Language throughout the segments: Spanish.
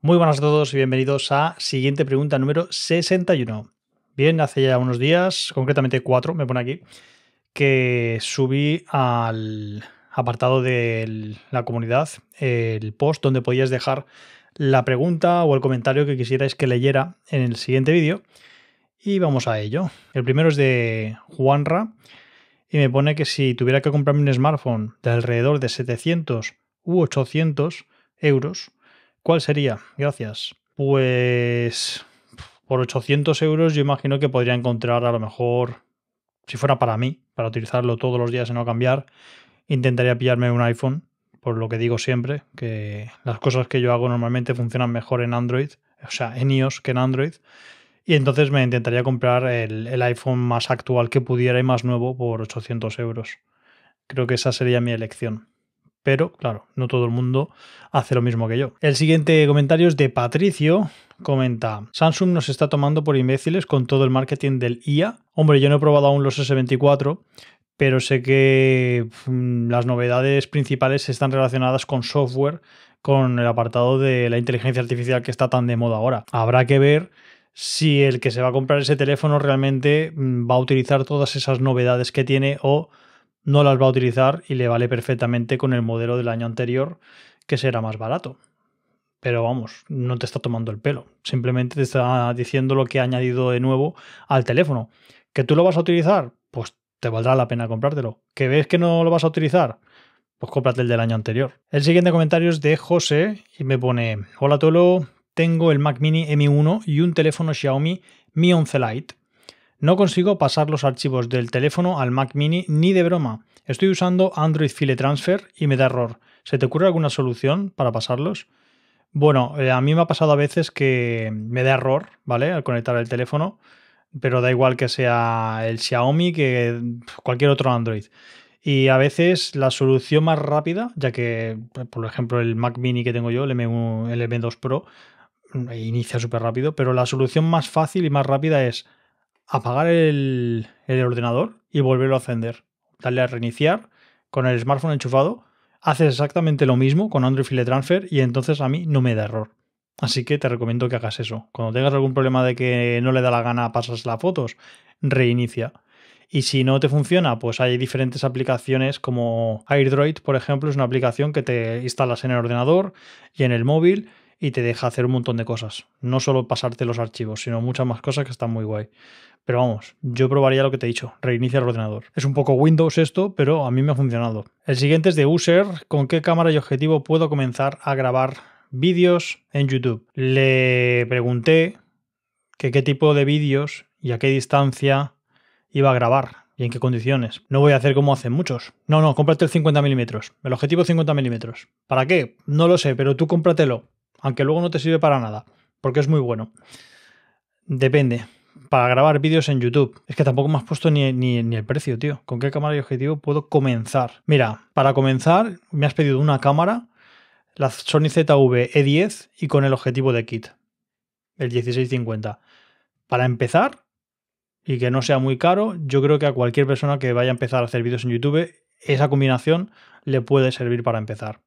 Muy buenas a todos y bienvenidos a siguiente pregunta número 61. Bien, hace ya unos días, concretamente cuatro, me pone aquí, que subí al apartado de la comunidad el post donde podías dejar la pregunta o el comentario que quisierais que leyera en el siguiente vídeo. Y vamos a ello. El primero es de Juanra y me pone que si tuviera que comprarme un smartphone de alrededor de 700 u 800 euros, ¿Cuál sería? Gracias. Pues por 800 euros yo imagino que podría encontrar a lo mejor, si fuera para mí, para utilizarlo todos los días y no cambiar, intentaría pillarme un iPhone, por lo que digo siempre, que las cosas que yo hago normalmente funcionan mejor en Android, o sea, en iOS que en Android. Y entonces me intentaría comprar el, iPhone más actual que pudiera y más nuevo por 800 euros. Creo que esa sería mi elección pero claro, no todo el mundo hace lo mismo que yo. El siguiente comentario es de Patricio. Comenta, Samsung nos está tomando por imbéciles con todo el marketing del IA. Hombre, yo no he probado aún los S24, pero sé que mm, las novedades principales están relacionadas con software, con el apartado de la inteligencia artificial que está tan de moda ahora. Habrá que ver si el que se va a comprar ese teléfono realmente mm, va a utilizar todas esas novedades que tiene o no las va a utilizar y le vale perfectamente con el modelo del año anterior que será más barato. Pero vamos, no te está tomando el pelo. Simplemente te está diciendo lo que ha añadido de nuevo al teléfono. ¿Que tú lo vas a utilizar? Pues te valdrá la pena comprártelo. ¿Que ves que no lo vas a utilizar? Pues cómprate el del año anterior. El siguiente comentario es de José y me pone: Hola Tolo, tengo el Mac Mini M1 y un teléfono Xiaomi Mi 11 Lite. No consigo pasar los archivos del teléfono al Mac mini ni de broma. Estoy usando Android File Transfer y me da error. ¿Se te ocurre alguna solución para pasarlos? Bueno, eh, a mí me ha pasado a veces que me da error, ¿vale? Al conectar el teléfono, pero da igual que sea el Xiaomi que cualquier otro Android. Y a veces la solución más rápida, ya que, eh, por ejemplo, el Mac mini que tengo yo, el M2 Pro, mm, inicia súper rápido, pero la solución más fácil y más rápida es apagar el, ordenador y volverlo a encender. Darle a reiniciar con el smartphone enchufado. Haces exactamente lo mismo con Android File Transfer y entonces a mí no me da error. Así que te recomiendo que hagas eso. Cuando tengas algún problema de que no le da la gana pasas las fotos, reinicia. Y si no te funciona, pues hay diferentes aplicaciones como AirDroid, por ejemplo, es una aplicación que te instalas en el ordenador y en el móvil y te deja hacer un montón de cosas. No solo pasarte los archivos, sino muchas más cosas que están muy guay. Pero vamos, yo probaría lo que te he dicho, reinicia el ordenador. Es un poco Windows esto, pero a mí me ha funcionado. El siguiente es de User, ¿con qué cámara y objetivo puedo comenzar a grabar vídeos en YouTube? Le pregunté qué tipo de vídeos y a qué distancia iba a grabar y en qué condiciones. No voy a hacer como hacen muchos. No, no, cómprate el 50 milímetros. El objetivo 50 milímetros. ¿Para qué? No lo sé, pero tú cómpratelo. Aunque luego no te sirve para nada, porque es muy bueno. Depende para grabar vídeos en YouTube. Es que tampoco me has puesto ni, el precio, tío. ¿Con qué cámara y objetivo puedo comenzar? Mira, para comenzar me has pedido una cámara, la Sony ZV-E10 y con el objetivo de kit, el 1650. Para empezar y que no sea muy caro, yo creo que a cualquier persona que vaya a empezar a hacer vídeos en YouTube, esa combinación le puede servir para empezar.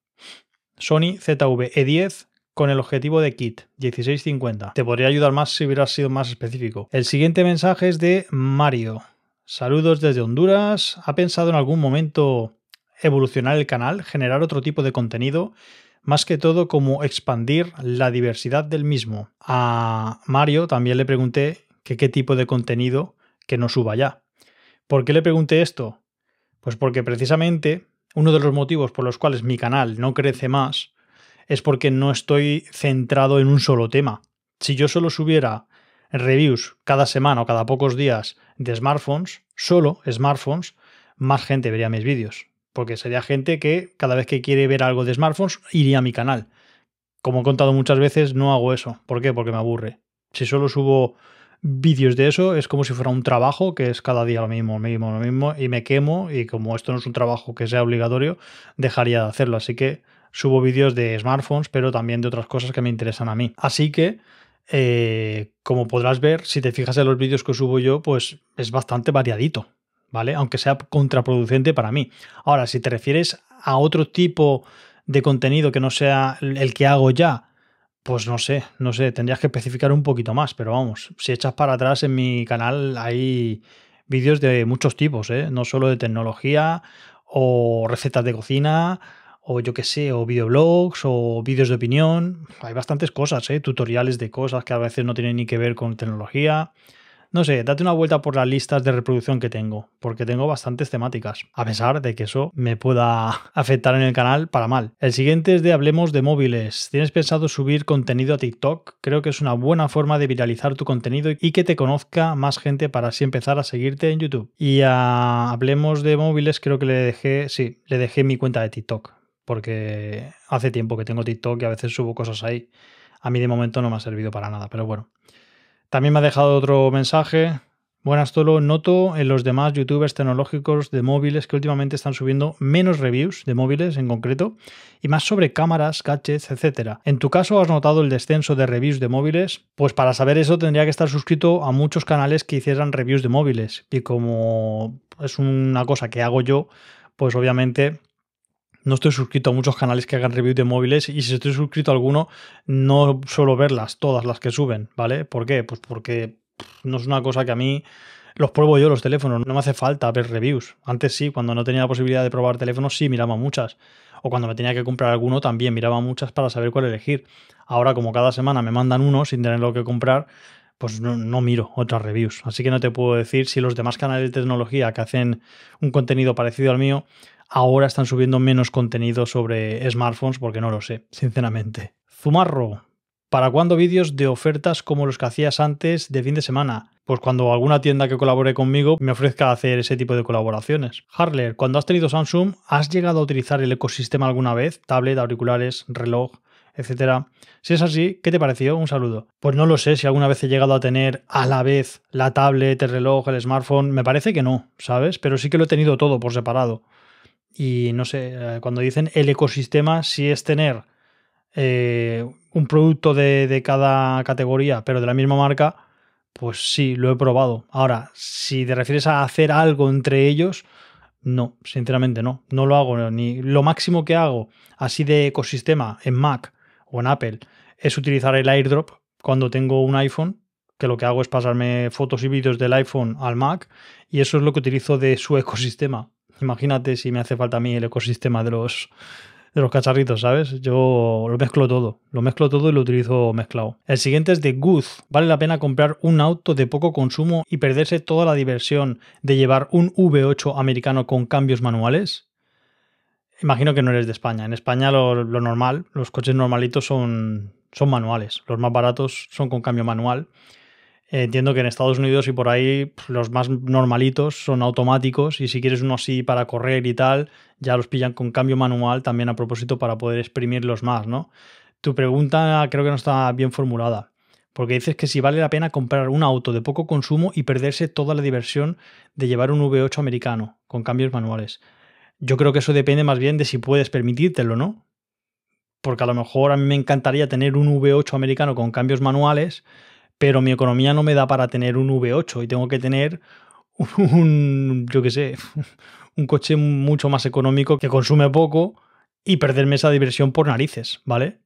Sony ZV-E10 con el objetivo de Kit 1650. Te podría ayudar más si hubieras sido más específico. El siguiente mensaje es de Mario. Saludos desde Honduras. ¿Ha pensado en algún momento evolucionar el canal, generar otro tipo de contenido? Más que todo como expandir la diversidad del mismo. A Mario también le pregunté qué tipo de contenido que no suba ya. ¿Por qué le pregunté esto? Pues porque precisamente uno de los motivos por los cuales mi canal no crece más es porque no estoy centrado en un solo tema. Si yo solo subiera reviews cada semana o cada pocos días de smartphones, solo smartphones, más gente vería mis vídeos. Porque sería gente que cada vez que quiere ver algo de smartphones, iría a mi canal. Como he contado muchas veces, no hago eso. ¿Por qué? Porque me aburre. Si solo subo vídeos de eso, es como si fuera un trabajo, que es cada día lo mismo, lo mismo, lo mismo, y me quemo, y como esto no es un trabajo que sea obligatorio, dejaría de hacerlo. Así que subo vídeos de smartphones, pero también de otras cosas que me interesan a mí. Así que, eh, como podrás ver, si te fijas en los vídeos que subo yo, pues es bastante variadito, ¿vale? Aunque sea contraproducente para mí. Ahora, si te refieres a otro tipo de contenido que no sea el que hago ya, pues no sé, no sé, tendrías que especificar un poquito más, pero vamos, si echas para atrás en mi canal hay vídeos de muchos tipos, ¿eh? no solo de tecnología o recetas de cocina o yo qué sé, o videoblogs, o vídeos de opinión. Hay bastantes cosas, ¿eh? tutoriales de cosas que a veces no tienen ni que ver con tecnología. No sé, date una vuelta por las listas de reproducción que tengo, porque tengo bastantes temáticas, a pesar de que eso me pueda afectar en el canal para mal. El siguiente es de Hablemos de móviles. ¿Tienes pensado subir contenido a TikTok? Creo que es una buena forma de viralizar tu contenido y que te conozca más gente para así empezar a seguirte en YouTube. Y a Hablemos de móviles creo que le dejé, sí, le dejé mi cuenta de TikTok porque hace tiempo que tengo TikTok y a veces subo cosas ahí. A mí de momento no me ha servido para nada, pero bueno. También me ha dejado otro mensaje. Buenas, Tolo. Noto en los demás youtubers tecnológicos de móviles que últimamente están subiendo menos reviews de móviles en concreto y más sobre cámaras, gadgets, etc. ¿En tu caso has notado el descenso de reviews de móviles? Pues para saber eso tendría que estar suscrito a muchos canales que hicieran reviews de móviles y como es una cosa que hago yo, pues obviamente no estoy suscrito a muchos canales que hagan reviews de móviles y si estoy suscrito a alguno no suelo verlas, todas las que suben, ¿vale? ¿Por qué? Pues porque no es una cosa que a mí los pruebo yo los teléfonos, no me hace falta ver reviews. Antes sí, cuando no tenía la posibilidad de probar teléfonos, sí miraba muchas. O cuando me tenía que comprar alguno, también miraba muchas para saber cuál elegir. Ahora, como cada semana me mandan uno sin tener lo que comprar, pues no, miro otras reviews. Así que no te puedo decir si los demás canales de tecnología que hacen un contenido parecido al mío ahora están subiendo menos contenido sobre smartphones porque no lo sé, sinceramente. Zumarro, ¿Para cuándo vídeos de ofertas como los que hacías antes de fin de semana? Pues cuando alguna tienda que colabore conmigo me ofrezca hacer ese tipo de colaboraciones. Harler, cuando has tenido Samsung, ¿has llegado a utilizar el ecosistema alguna vez? Tablet, auriculares, reloj, etcétera. Si es así, ¿qué te pareció? Un saludo. Pues no lo sé si alguna vez he llegado a tener a la vez la tablet, el reloj, el smartphone. Me parece que no, ¿sabes? Pero sí que lo he tenido todo por separado. Y no sé, eh, cuando dicen el ecosistema, si es tener eh, un producto de, cada categoría, pero de la misma marca, pues sí, lo he probado. Ahora, si te refieres a hacer algo entre ellos, no, sinceramente no. No lo hago. Ni lo máximo que hago así de ecosistema en Mac o en Apple es utilizar el airdrop cuando tengo un iPhone, que lo que hago es pasarme fotos y vídeos del iPhone al Mac, y eso es lo que utilizo de su ecosistema. Imagínate si me hace falta a mí el ecosistema de los, de los cacharritos, ¿sabes? Yo lo mezclo todo, lo mezclo todo y lo utilizo mezclado. El siguiente es de Guz. Vale la pena comprar un auto de poco consumo y perderse toda la diversión de llevar un V8 americano con cambios manuales. Imagino que no eres de España. En España lo, normal, los coches normalitos son, son manuales. Los más baratos son con cambio manual eh, entiendo que en Estados Unidos y por ahí pues, los más normalitos son automáticos y si quieres uno así para correr y tal, ya los pillan con cambio manual también a propósito para poder exprimirlos más, ¿no? Tu pregunta creo que no está bien formulada, porque dices que si vale la pena comprar un auto de poco consumo y perderse toda la diversión de llevar un V8 americano con cambios manuales. Yo creo que eso depende más bien de si puedes permitírtelo, ¿no? Porque a lo mejor a mí me encantaría tener un V8 americano con cambios manuales, pero mi economía no me da para tener un V8 y tengo que tener un, yo que sé, un coche mucho más económico que consume poco y perderme esa diversión por narices, ¿vale?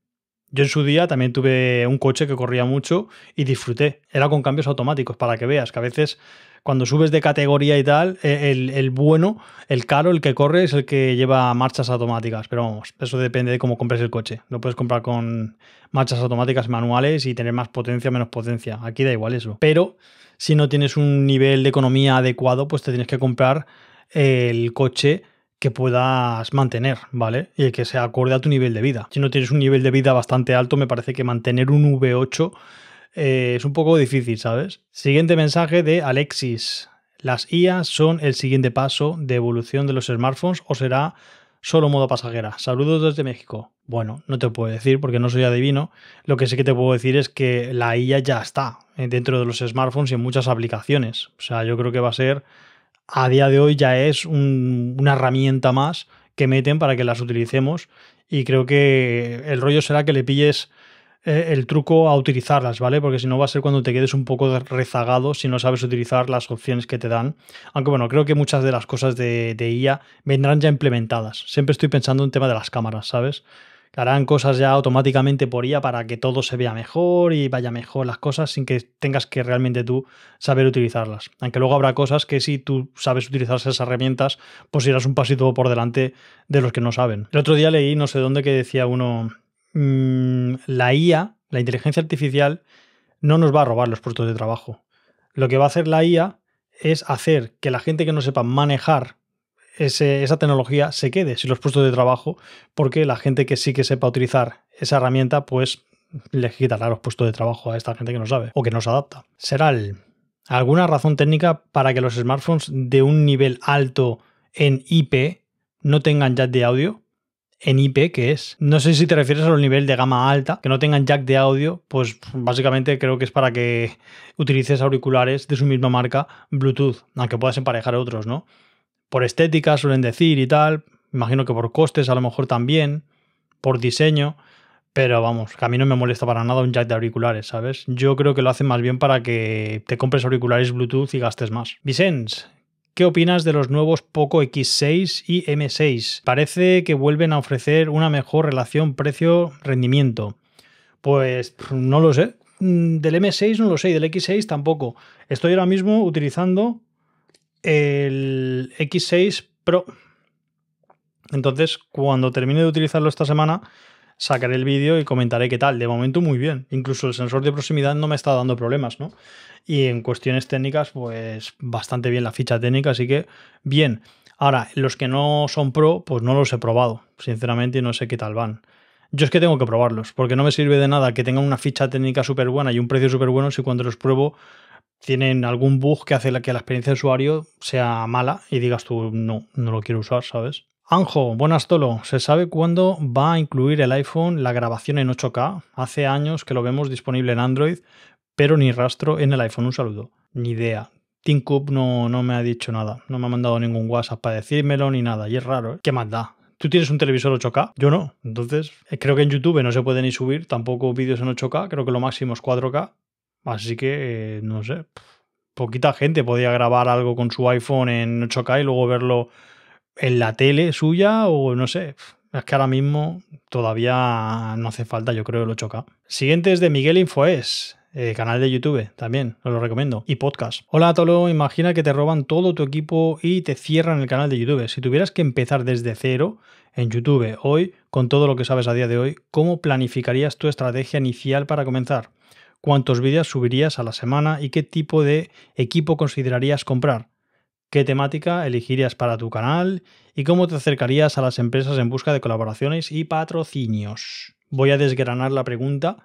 Yo en su día también tuve un coche que corría mucho y disfruté. Era con cambios automáticos, para que veas que a veces cuando subes de categoría y tal, e, el, bueno, el caro, el que corre es el que lleva marchas automáticas. Pero vamos, eso depende de cómo compres el coche. Lo puedes comprar con marchas automáticas manuales y tener más potencia, menos potencia. Aquí da igual eso. Pero si no tienes un nivel de economía adecuado, pues te tienes que comprar el coche que puedas mantener, ¿vale? Y que se acorde a tu nivel de vida. Si no tienes un nivel de vida bastante alto, me parece que mantener un V8 eh, es un poco difícil, ¿sabes? Siguiente mensaje de Alexis. ¿Las IA son el siguiente paso de evolución de los smartphones o será solo modo pasajera? Saludos desde México. Bueno, no te puedo decir porque no soy adivino. Lo que sí que te puedo decir es que la IA ya está eh, dentro de los smartphones y en muchas aplicaciones. O sea, yo creo que va a ser a día de hoy ya es una herramienta más que meten para que las utilicemos y creo que el rollo será que le pilles eh, el truco a utilizarlas, ¿vale? Porque si no va a ser cuando te quedes un poco rezagado si no sabes utilizar las opciones que te dan. Aunque bueno, creo que muchas de las cosas de, de IA vendrán ya implementadas. Siempre estoy pensando en tema de las cámaras, ¿sabes? harán cosas ya automáticamente por IA para que todo se vea mejor y vaya mejor las cosas sin que tengas que realmente tú saber utilizarlas. Aunque luego habrá cosas que si tú sabes utilizar esas herramientas, pues irás un pasito por delante de los que no saben. El otro día leí, no sé dónde, que decía uno, mm, la IA, la inteligencia artificial, no nos va a robar los puestos de trabajo. Lo que va a hacer la IA es hacer que la gente que no sepa manejar esa tecnología se quede si los puestos de trabajo, porque la gente que sí que sepa utilizar esa herramienta, pues les quitará los puestos de trabajo a esta gente que no sabe o que no se adapta. Será alguna razón técnica para que los smartphones de un nivel alto en IP no tengan jack de audio. En IP, que es? No sé si te refieres a los nivel de gama alta, que no tengan jack de audio, pues básicamente creo que es para que utilices auriculares de su misma marca Bluetooth, aunque puedas emparejar otros, ¿no? Por estética suelen decir y tal, imagino que por costes a lo mejor también, por diseño, pero vamos, que a mí no me molesta para nada un jack de auriculares, ¿sabes? Yo creo que lo hacen más bien para que te compres auriculares Bluetooth y gastes más. Vicens, ¿Qué opinas de los nuevos Poco X6 y M6? Parece que vuelven a ofrecer una mejor relación precio-rendimiento. Pues no lo sé. Mm, del M6 no lo sé del X6 tampoco. Estoy ahora mismo utilizando el X6 Pro. Entonces, cuando termine de utilizarlo esta semana, sacaré el vídeo y comentaré qué tal. De momento muy bien. Incluso el sensor de proximidad no me está dando problemas, ¿no? Y en cuestiones técnicas, pues bastante bien la ficha técnica, así que bien. Ahora, los que no son pro, pues no los he probado, sinceramente, y no sé qué tal van. Yo es que tengo que probarlos, porque no me sirve de nada que tengan una ficha técnica súper buena y un precio súper bueno si cuando los pruebo tienen algún bug que hace que la experiencia de usuario sea mala y digas tú, no, no lo quiero usar, ¿sabes? Anjo, buenas Tolo. ¿Se sabe cuándo va a incluir el iPhone la grabación en 8K? Hace años que lo vemos disponible en Android, pero ni rastro en el iPhone. Un saludo. Ni idea. Tim no, no me ha dicho nada. No me ha mandado ningún WhatsApp para decírmelo ni nada. Y es raro. ¿eh? ¿Qué más da? tú tienes un televisor 8K, yo no. Entonces, eh, creo que en YouTube no se puede ni subir tampoco vídeos en 8K, creo que lo máximo es 4K. Así que, eh, no sé, poquita gente podía grabar algo con su iPhone en 8K y luego verlo en la tele suya o no sé. Es que ahora mismo todavía no hace falta, yo creo, el 8K. Siguiente es de Miguel Infoes. Eh, canal de YouTube también, os lo recomiendo. Y podcast. Hola Tolo, imagina que te roban todo tu equipo y te cierran el canal de YouTube. Si tuvieras que empezar desde cero en YouTube hoy, con todo lo que sabes a día de hoy, ¿cómo planificarías tu estrategia inicial para comenzar? cuántos vídeos subirías a la semana y qué tipo de equipo considerarías comprar, qué temática elegirías para tu canal y cómo te acercarías a las empresas en busca de colaboraciones y patrocinios. Voy a desgranar la pregunta.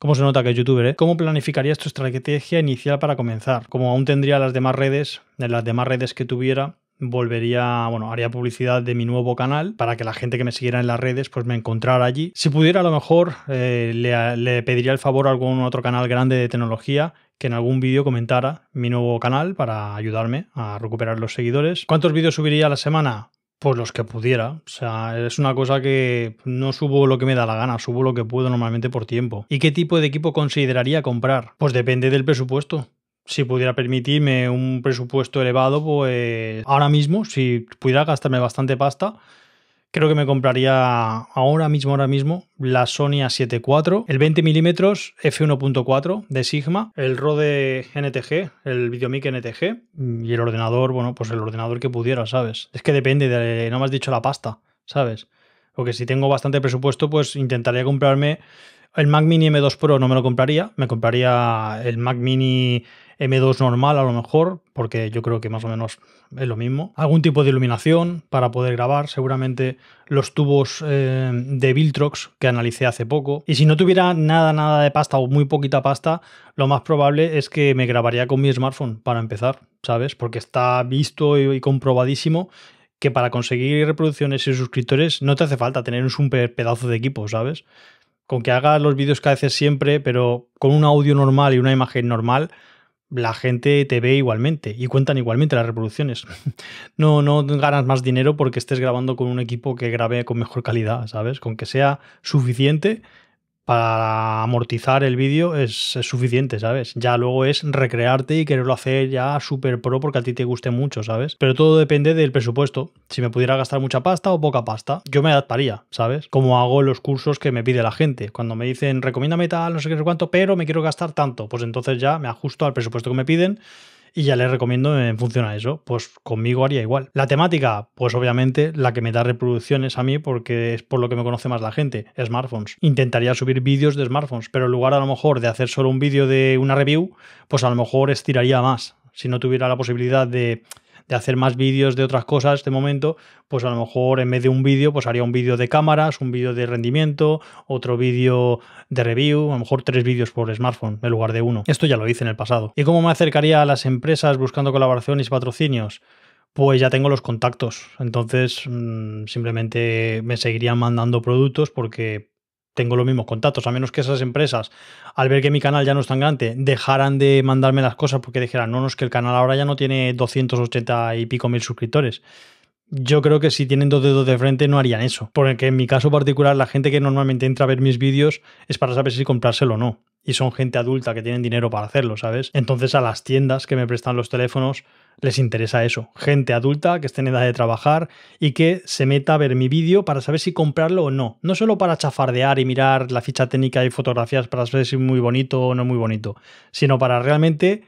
¿Cómo se nota que es youtuber? ¿eh? ¿Cómo planificarías tu estrategia inicial para comenzar? Como aún tendría las demás redes, en las demás redes que tuviera, volvería, bueno, haría publicidad de mi nuevo canal para que la gente que me siguiera en las redes pues me encontrara allí. Si pudiera a lo mejor eh, le, le pediría el favor a algún otro canal grande de tecnología que en algún vídeo comentara mi nuevo canal para ayudarme a recuperar los seguidores. ¿Cuántos vídeos subiría a la semana? Pues los que pudiera. O sea, es una cosa que no subo lo que me da la gana, subo lo que puedo normalmente por tiempo. ¿Y qué tipo de equipo consideraría comprar? Pues depende del presupuesto si pudiera permitirme un presupuesto elevado, pues ahora mismo, si pudiera gastarme bastante pasta, creo que me compraría ahora mismo, ahora mismo, la Sony A7 el 20 mm f1.4 de Sigma, el Rode NTG, el Videomic NTG y el ordenador, bueno, pues el ordenador que pudiera, ¿sabes? Es que depende de, no me has dicho la pasta, ¿sabes? Porque si tengo bastante presupuesto, pues intentaría comprarme el Mac Mini M2 Pro, no me lo compraría, me compraría el Mac Mini M2 normal a lo mejor, porque yo creo que más o menos es lo mismo. Algún tipo de iluminación para poder grabar, seguramente los tubos eh, de Viltrox que analicé hace poco. Y si no tuviera nada, nada de pasta o muy poquita pasta, lo más probable es que me grabaría con mi smartphone para empezar, ¿sabes? Porque está visto y comprobadísimo que para conseguir reproducciones y suscriptores no te hace falta tener un super pedazo de equipo, ¿sabes? Con que hagas los vídeos que haces siempre, pero con un audio normal y una imagen normal, la gente te ve igualmente y cuentan igualmente las reproducciones. No, no ganas más dinero porque estés grabando con un equipo que grabe con mejor calidad, ¿sabes? Con que sea suficiente para amortizar el vídeo es, suficiente, ¿sabes? Ya luego es recrearte y quererlo hacer ya súper pro porque a ti te guste mucho, ¿sabes? Pero todo depende del presupuesto. Si me pudiera gastar mucha pasta o poca pasta, yo me adaptaría, ¿sabes? Como hago en los cursos que me pide la gente. Cuando me dicen, recomiéndame tal, no sé qué, no sé cuánto, pero me quiero gastar tanto, pues entonces ya me ajusto al presupuesto que me piden y ya les recomiendo en función a eso. Pues conmigo haría igual. La temática, pues obviamente la que me da reproducciones a mí porque es por lo que me conoce más la gente, smartphones. Intentaría subir vídeos de smartphones, pero en lugar a lo mejor de hacer solo un vídeo de una review, pues a lo mejor estiraría más. Si no tuviera la posibilidad de de hacer más vídeos de otras cosas de momento, pues a lo mejor en vez de un vídeo, pues haría un vídeo de cámaras, un vídeo de rendimiento, otro vídeo de review, a lo mejor tres vídeos por smartphone en lugar de uno. Esto ya lo hice en el pasado. ¿Y cómo me acercaría a las empresas buscando colaboraciones y patrocinios? pues ya tengo los contactos. Entonces, mm, simplemente me seguirían mandando productos porque tengo los mismos contactos, a menos que esas empresas, al ver que mi canal ya no es tan grande, dejaran de mandarme las cosas porque dijeran, no, no, es que el canal ahora ya no tiene 280 y pico mil suscriptores. Yo creo que si tienen dos dedos de frente no harían eso. Porque en mi caso particular, la gente que normalmente entra a ver mis vídeos es para saber si comprárselo o no. Y son gente adulta que tienen dinero para hacerlo, ¿sabes? Entonces a las tiendas que me prestan los teléfonos les interesa eso. Gente adulta que esté en edad de trabajar y que se meta a ver mi vídeo para saber si comprarlo o no. No solo para chafardear y mirar la ficha técnica y fotografías para saber si es muy bonito o no muy bonito, sino para realmente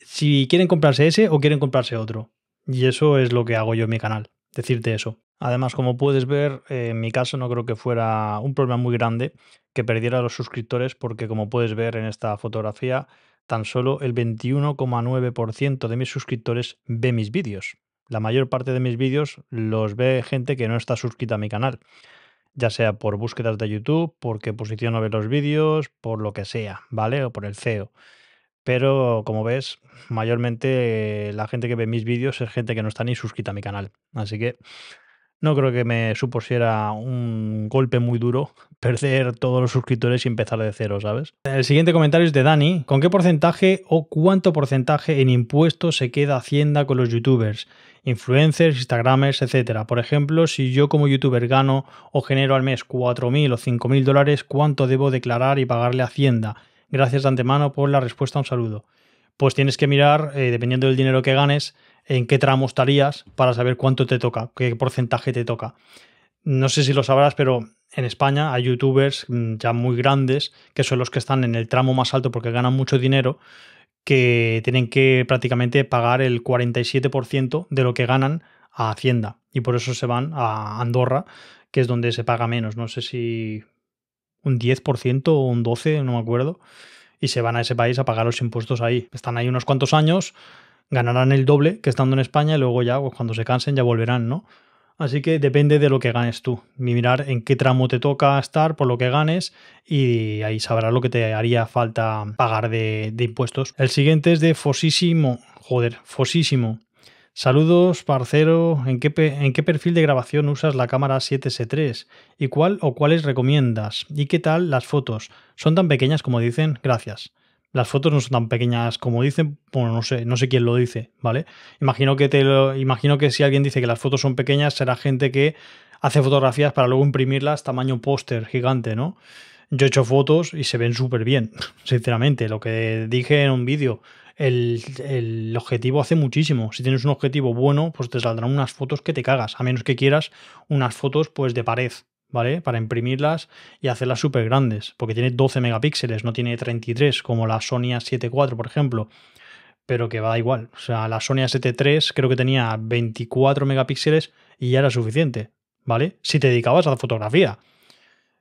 si quieren comprarse ese o quieren comprarse otro. Y eso es lo que hago yo en mi canal, decirte eso. Además, como puedes ver, en mi caso no creo que fuera un problema muy grande que perdiera los suscriptores porque como puedes ver en esta fotografía tan solo el 21,9% de mis suscriptores ve mis vídeos. La mayor parte de mis vídeos los ve gente que no está suscrita a mi canal, ya sea por búsquedas de YouTube, porque posiciono ver los vídeos, por lo que sea, ¿vale? O por el CEO. Pero como ves, mayormente la gente que ve mis vídeos es gente que no está ni suscrita a mi canal. Así que no creo que me supusiera un golpe muy duro perder todos los suscriptores y empezar de cero, ¿sabes? El siguiente comentario es de Dani. ¿Con qué porcentaje o cuánto porcentaje en impuestos se queda Hacienda con los youtubers, influencers, instagramers, etcétera? Por ejemplo, si yo como youtuber gano o genero al mes 4.000 o 5.000 dólares, ¿cuánto debo declarar y pagarle a Hacienda? Gracias de antemano por la respuesta. Un saludo pues tienes que mirar, eh, dependiendo del dinero que ganes, en qué tramo estarías para saber cuánto te toca, qué porcentaje te toca. No sé si lo sabrás, pero en España hay youtubers mm, ya muy grandes, que son los que están en el tramo más alto porque ganan mucho dinero, que tienen que prácticamente pagar el 47% de lo que ganan a Hacienda. Y por eso se van a Andorra, que es donde se paga menos. No sé si un 10% o un 12%, no me acuerdo. Y se van a ese país a pagar los impuestos ahí. Están ahí unos cuantos años ganarán el doble que estando en España y luego ya, pues, cuando se cansen, ya volverán, ¿no? Así que depende de lo que ganes tú. Mirar en qué tramo te toca estar por lo que ganes y ahí sabrás lo que te haría falta pagar de, impuestos. El siguiente es de Fosísimo. Joder, Fosísimo. Saludos, parcero. ¿En qué, perfil de grabación usas la cámara 7S3? ¿Y cuál o cuáles recomiendas? ¿Y qué tal las fotos? ¿Son tan pequeñas como dicen? Gracias las fotos no son tan pequeñas como dicen, bueno, no sé, no sé quién lo dice, ¿vale? Imagino que te imagino que si alguien dice que las fotos son pequeñas, será gente que hace fotografías para luego imprimirlas tamaño póster gigante, ¿no? Yo he hecho fotos y se ven súper bien, sinceramente. Lo que dije en un vídeo, el, objetivo hace muchísimo. Si tienes un objetivo bueno, pues te saldrán unas fotos que te cagas, a menos que quieras unas fotos pues de pared, ¿vale? Para imprimirlas y hacerlas súper grandes, porque tiene 12 megapíxeles, no tiene 33 como la Sony A7 por ejemplo, pero que va igual. O sea, la Sony A7 creo que tenía 24 megapíxeles y ya era suficiente, ¿vale? Si te dedicabas a la fotografía.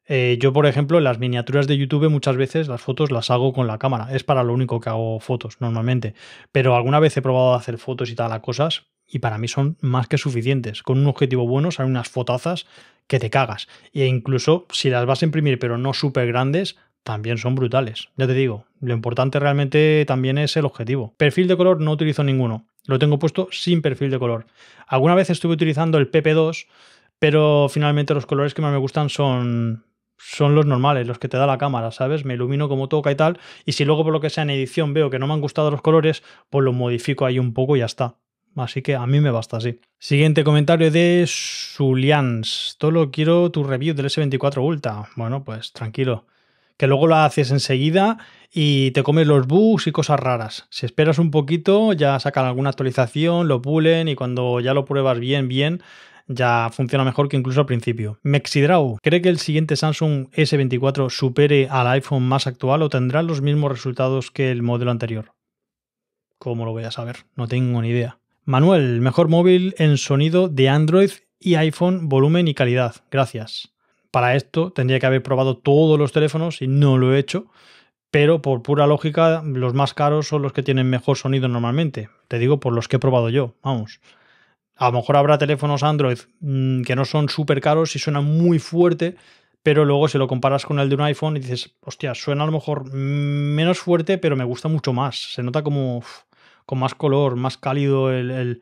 Eh, yo, por ejemplo, en las miniaturas de YouTube muchas veces las fotos las hago con la cámara. Es para lo único que hago fotos normalmente. Pero alguna vez he probado a hacer fotos y tal a cosas y para mí son más que suficientes. Con un objetivo bueno salen unas fotazas que te cagas. E incluso si las vas a imprimir pero no súper grandes, también son brutales. Ya te digo, lo importante realmente también es el objetivo. Perfil de color no utilizo ninguno. Lo tengo puesto sin perfil de color. Alguna vez estuve utilizando el PP2, pero finalmente los colores que más me gustan son son los normales, los que te da la cámara, ¿sabes? Me ilumino como toca y tal. Y si luego por lo que sea en edición veo que no me han gustado los colores, pues los modifico ahí un poco y ya está. Así que a mí me basta así. Siguiente comentario de Sulians. Solo quiero tu review del S24 Ultra. Bueno, pues tranquilo. Que luego la haces enseguida y te comes los bugs y cosas raras. Si esperas un poquito, ya sacan alguna actualización, lo pulen y cuando ya lo pruebas bien, bien, ya funciona mejor que incluso al principio. Mexidrau, ¿cree que el siguiente Samsung S24 supere al iPhone más actual o tendrá los mismos resultados que el modelo anterior? ¿Cómo lo voy a saber? No tengo ni idea. Manuel, mejor móvil en sonido de Android y iPhone, volumen y calidad. Gracias. Para esto tendría que haber probado todos los teléfonos y no lo he hecho, pero por pura lógica los más caros son los que tienen mejor sonido normalmente. Te digo por los que he probado yo, vamos. A lo mejor habrá teléfonos Android mm, que no son súper caros y suenan muy fuerte, pero luego si lo comparas con el de un iPhone y dices, hostia, suena a lo mejor mm, menos fuerte, pero me gusta mucho más. Se nota como con más color, más cálido el,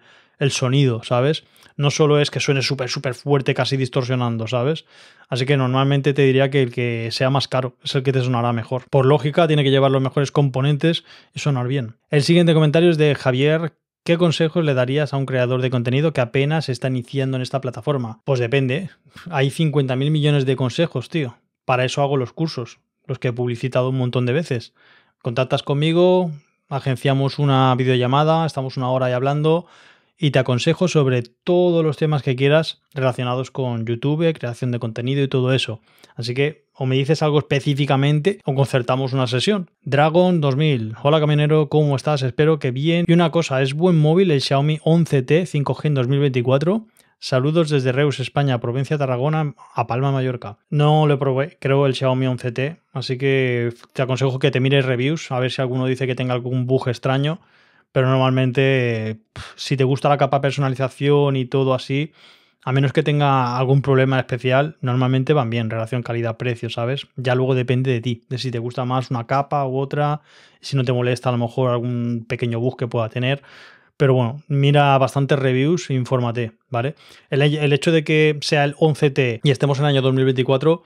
sonido, ¿sabes? No solo es que suene súper, súper fuerte, casi distorsionando, ¿sabes? Así que normalmente te diría que el que sea más caro es el que te sonará mejor. Por lógica, tiene que llevar los mejores componentes y sonar bien. El siguiente comentario es de Javier ¿Qué consejos le darías a un creador de contenido que apenas está iniciando en esta plataforma? Pues depende. Hay 50.000 millones de consejos, tío. Para eso hago los cursos, los que he publicitado un montón de veces. Contactas conmigo, agenciamos una videollamada, estamos una hora ahí hablando y te aconsejo sobre todos los temas que quieras relacionados con YouTube, creación de contenido y todo eso. Así que o me dices algo específicamente o concertamos una sesión. Dragon 2000. Hola caminero, ¿cómo estás? Espero que bien. Y una cosa, es buen móvil el Xiaomi 11T 5G en 2024. Saludos desde Reus, España, provincia de Tarragona, a Palma, Mallorca. No lo probé, creo, el Xiaomi 11T, así que te aconsejo que te mires reviews, a ver si alguno dice que tenga algún bug extraño, pero normalmente si te gusta la capa personalización y todo así, a menos que tenga algún problema especial, normalmente van bien, relación calidad-precio, ¿sabes? Ya luego depende de ti, de si te gusta más una capa u otra, si no te molesta a lo mejor algún pequeño bug que pueda tener. Pero bueno, mira bastantes reviews e infórmate, ¿vale? El, el hecho de que sea el 11T y estemos en el año 2024,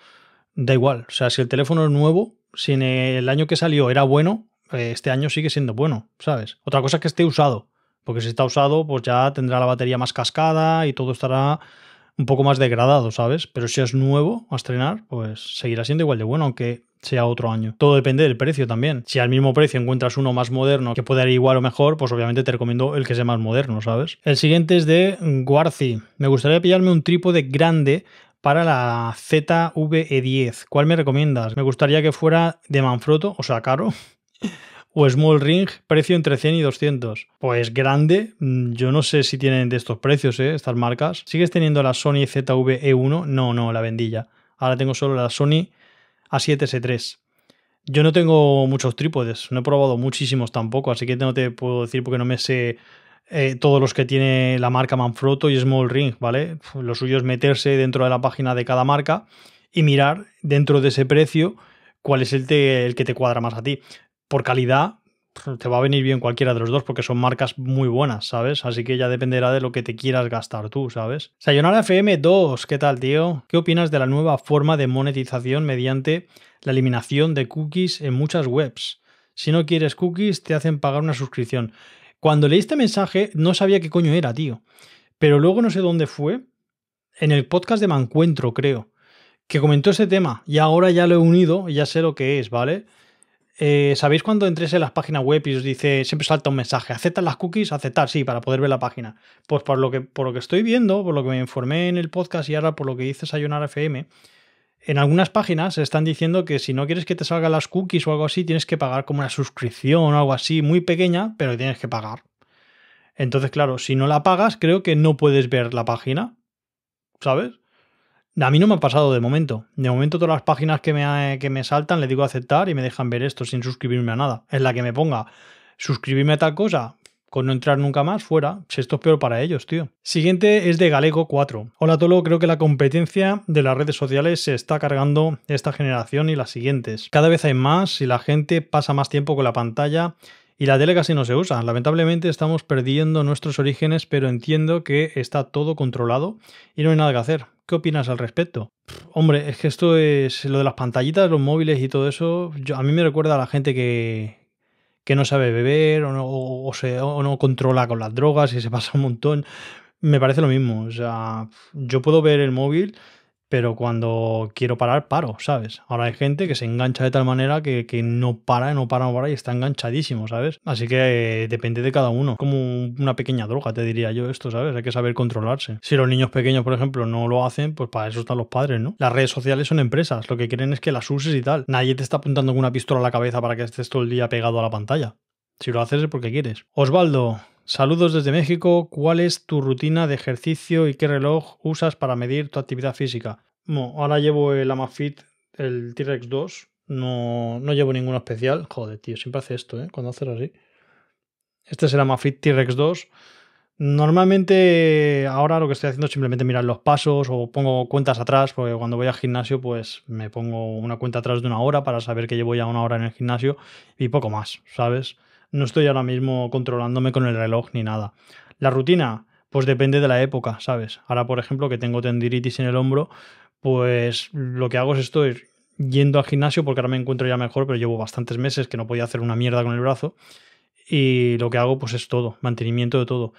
da igual. O sea, si el teléfono es nuevo, si en el año que salió era bueno, eh, este año sigue siendo bueno, ¿sabes? Otra cosa es que esté usado, porque si está usado, pues ya tendrá la batería más cascada y todo estará un poco más degradado, ¿sabes? Pero si es nuevo a estrenar, pues seguirá siendo igual de bueno, aunque sea otro año. Todo depende del precio también. Si al mismo precio encuentras uno más moderno que pueda ir igual o mejor, pues obviamente te recomiendo el que sea más moderno, ¿sabes? El siguiente es de Guarci. Me gustaría pillarme un trípode grande para la ZVE10. ¿Cuál me recomiendas? Me gustaría que fuera de Manfrotto, o sea, caro. o Small Ring, precio entre 100 y 200. Pues grande, mm, yo no sé si tienen de estos precios, ¿eh? estas marcas. ¿Sigues teniendo la Sony ZV-E1? No, no, la vendilla. Ahora tengo solo la Sony A7S3. Yo no tengo muchos trípodes, no he probado muchísimos tampoco, así que no te puedo decir porque no me sé eh, todos los que tiene la marca Manfrotto y Small Ring, ¿vale? Lo suyo es meterse dentro de la página de cada marca y mirar dentro de ese precio cuál es el que te cuadra más a ti por calidad te va a venir bien cualquiera de los dos porque son marcas muy buenas, ¿sabes? Así que ya dependerá de lo que te quieras gastar tú, ¿sabes? Sayonara FM2, ¿qué tal, tío? ¿Qué opinas de la nueva forma de monetización mediante la eliminación de cookies en muchas webs? Si no quieres cookies, te hacen pagar una suscripción. Cuando leí este mensaje, no sabía qué coño era, tío. Pero luego no sé dónde fue, en el podcast de Mancuentro, creo, que comentó ese tema y ahora ya lo he unido, y ya sé lo que es, ¿vale? Eh, ¿sabéis cuando entréis en las páginas web y os dice, siempre salta un mensaje, acepta las cookies? Aceptar, sí, para poder ver la página. Pues por lo que, por lo que estoy viendo, por lo que me informé en el podcast y ahora por lo que dice Sayonara FM, en algunas páginas se están diciendo que si no quieres que te salgan las cookies o algo así, tienes que pagar como una suscripción o algo así, muy pequeña, pero tienes que pagar. Entonces, claro, si no la pagas, creo que no puedes ver la página. ¿Sabes? A mí no me ha pasado de momento. De momento todas las páginas que me, saltan le digo aceptar y me dejan ver esto sin suscribirme a nada. Es la que me ponga suscribirme a tal cosa, con no entrar nunca más fuera, si esto es peor para ellos, tío. Siguiente es de Galego 4. Hola Tolo, creo que la competencia de las redes sociales se está cargando esta generación y las siguientes. Cada vez hay más y la gente pasa más tiempo con la pantalla y la tele casi no se usa. Lamentablemente estamos perdiendo nuestros orígenes, pero entiendo que está todo controlado y no hay nada que hacer. ¿Qué opinas al respecto? hombre, es que esto es lo de las pantallitas, los móviles y todo eso. a mí me recuerda a la gente que, que no sabe beber o, o no controla con las drogas y se pasa un montón. Me parece lo mismo. O sea, yo puedo ver el móvil pero cuando quiero parar, paro, ¿sabes? Ahora hay gente que se engancha de tal manera que, no para, no para, no para y está enganchadísimo, ¿sabes? Así que eh, depende de cada uno. Como una pequeña droga, te diría yo esto, ¿sabes? Hay que saber controlarse. Si los niños pequeños, por ejemplo, no lo hacen, pues para eso están los padres, ¿no? Las redes sociales son empresas, lo que quieren es que las uses y tal. Nadie te está apuntando con una pistola a la cabeza para que estés todo el día pegado a la pantalla. Si lo haces es porque quieres. Osvaldo, Saludos desde México. ¿Cuál es tu rutina de ejercicio y qué reloj usas para medir tu actividad física? Bueno, ahora llevo el Amafit, el T-Rex 2. No, no llevo ninguno especial. Joder, tío, siempre hace esto, ¿eh? Cuando haces así. Este es el Amafit T-Rex 2. Normalmente ahora lo que estoy haciendo es simplemente mirar los pasos o pongo cuentas atrás, porque cuando voy al gimnasio pues me pongo una cuenta atrás de una hora para saber que llevo ya una hora en el gimnasio y poco más, ¿sabes? no estoy ahora mismo controlándome con el reloj ni nada. La rutina, pues depende de la época, ¿sabes? Ahora, por ejemplo, que tengo tendiritis en el hombro, pues lo que hago es estoy yendo al gimnasio porque ahora me encuentro ya mejor, pero llevo bastantes meses que no podía hacer una mierda con el brazo. Y lo que hago, pues es todo, mantenimiento de todo.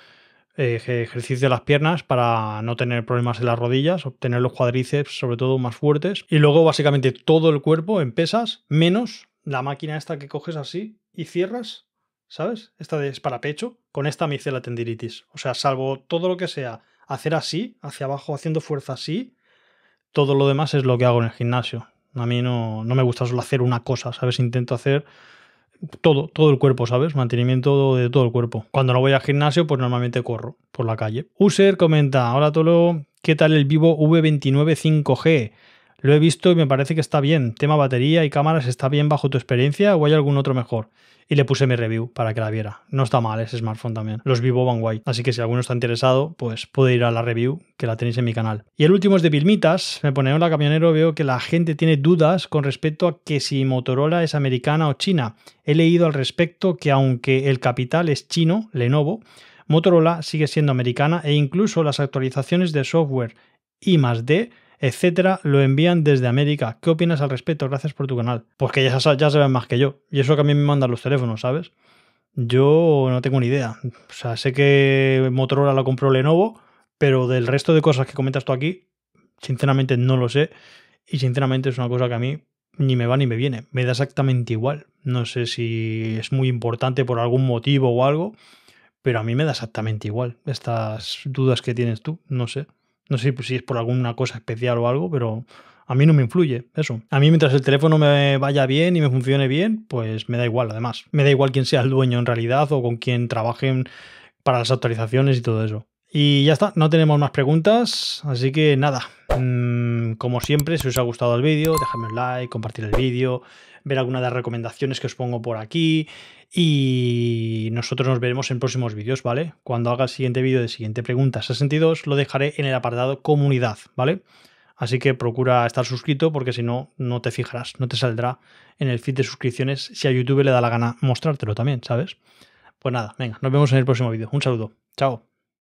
Eh, ejercicio de las piernas para no tener problemas en las rodillas, obtener los cuadriceps sobre todo más fuertes. Y luego básicamente todo el cuerpo en pesas, menos la máquina esta que coges así y cierras ¿sabes? Esta de es para pecho, con esta me hice la tendinitis. O sea, salvo todo lo que sea hacer así, hacia abajo, haciendo fuerza así, todo lo demás es lo que hago en el gimnasio. A mí no, no me gusta solo hacer una cosa, ¿sabes? Intento hacer todo, todo el cuerpo, ¿sabes? Mantenimiento de todo el cuerpo. Cuando no voy al gimnasio, pues normalmente corro por la calle. User comenta, ahora Tolo, ¿qué tal el vivo V29 5G? Lo he visto y me parece que está bien. Tema batería y cámaras está bien bajo tu experiencia o hay algún otro mejor. Y le puse mi review para que la viera. No está mal ese smartphone también. Los Vivo Van guay Así que si alguno está interesado, pues puede ir a la review que la tenéis en mi canal. Y el último es de Vilmitas. Me pone hola camionero. Veo que la gente tiene dudas con respecto a que si Motorola es americana o china. He leído al respecto que aunque el capital es chino, Lenovo, Motorola sigue siendo americana e incluso las actualizaciones de software I más D etcétera, lo envían desde América. ¿Qué opinas al respecto? Gracias por tu canal. Pues que ya, ya saben más que yo. Y eso que a mí me mandan los teléfonos, ¿sabes? Yo no tengo ni idea. O sea, sé que Motorola lo compró Lenovo, pero del resto de cosas que comentas tú aquí, sinceramente no lo sé. Y sinceramente es una cosa que a mí ni me va ni me viene. Me da exactamente igual. No sé si es muy importante por algún motivo o algo, pero a mí me da exactamente igual estas dudas que tienes tú. No sé. No sé pues, si es por alguna cosa especial o algo, pero a mí no me influye eso. A mí mientras el teléfono me vaya bien y me funcione bien, pues me da igual además. Me da igual quién sea el dueño en realidad o con quién trabajen para las actualizaciones y todo eso. Y ya está, no tenemos más preguntas, así que nada. Mm, como siempre, si os ha gustado el vídeo, dejadme un like, compartir el vídeo, ver alguna de las recomendaciones que os pongo por aquí. Y nosotros nos veremos en próximos vídeos, ¿vale? Cuando haga el siguiente vídeo de siguiente pregunta 62, lo dejaré en el apartado comunidad, ¿vale? Así que procura estar suscrito porque si no, no te fijarás, no te saldrá en el feed de suscripciones si a YouTube le da la gana mostrártelo también, ¿sabes? Pues nada, venga, nos vemos en el próximo vídeo. Un saludo, chao.